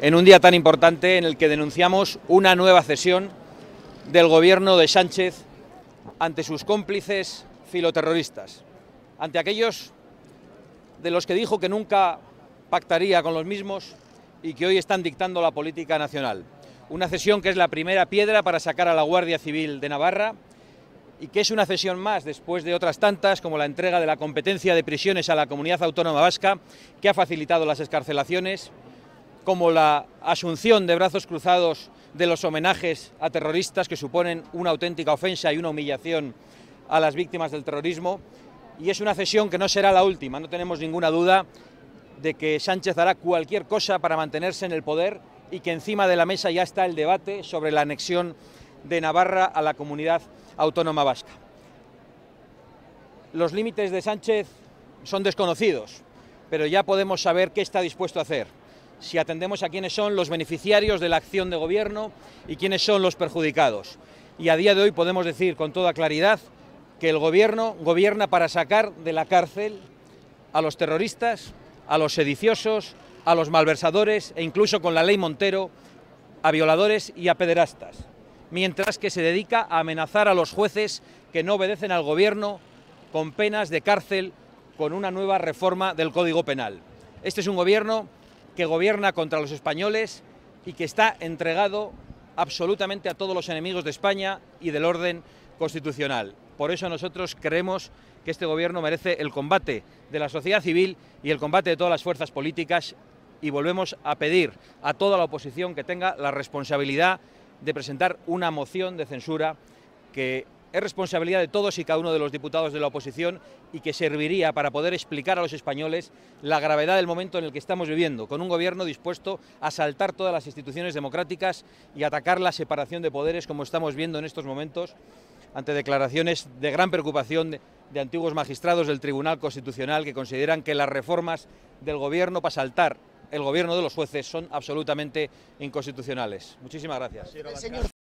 en un día tan importante en el que denunciamos una nueva cesión del gobierno de Sánchez ante sus cómplices filoterroristas, ante aquellos de los que dijo que nunca pactaría con los mismos y que hoy están dictando la política nacional. Una cesión que es la primera piedra para sacar a la Guardia Civil de Navarra y que es una cesión más después de otras tantas como la entrega de la competencia de prisiones a la comunidad autónoma vasca que ha facilitado las escarcelaciones como la asunción de brazos cruzados de los homenajes a terroristas que suponen una auténtica ofensa y una humillación a las víctimas del terrorismo. Y es una cesión que no será la última, no tenemos ninguna duda de que Sánchez hará cualquier cosa para mantenerse en el poder y que encima de la mesa ya está el debate sobre la anexión de Navarra a la comunidad autónoma vasca. Los límites de Sánchez son desconocidos, pero ya podemos saber qué está dispuesto a hacer si atendemos a quiénes son los beneficiarios de la acción de gobierno y quiénes son los perjudicados. Y a día de hoy podemos decir con toda claridad que el gobierno gobierna para sacar de la cárcel a los terroristas, a los sediciosos, a los malversadores e incluso con la ley Montero a violadores y a pederastas, mientras que se dedica a amenazar a los jueces que no obedecen al gobierno con penas de cárcel con una nueva reforma del Código Penal. Este es un gobierno que gobierna contra los españoles y que está entregado absolutamente a todos los enemigos de España y del orden constitucional. Por eso nosotros creemos que este gobierno merece el combate de la sociedad civil y el combate de todas las fuerzas políticas y volvemos a pedir a toda la oposición que tenga la responsabilidad de presentar una moción de censura que es responsabilidad de todos y cada uno de los diputados de la oposición y que serviría para poder explicar a los españoles la gravedad del momento en el que estamos viviendo, con un gobierno dispuesto a saltar todas las instituciones democráticas y atacar la separación de poderes como estamos viendo en estos momentos ante declaraciones de gran preocupación de, antiguos magistrados del Tribunal Constitucional que consideran que las reformas del gobierno para saltar el gobierno de los jueces son absolutamente inconstitucionales. Muchísimas gracias.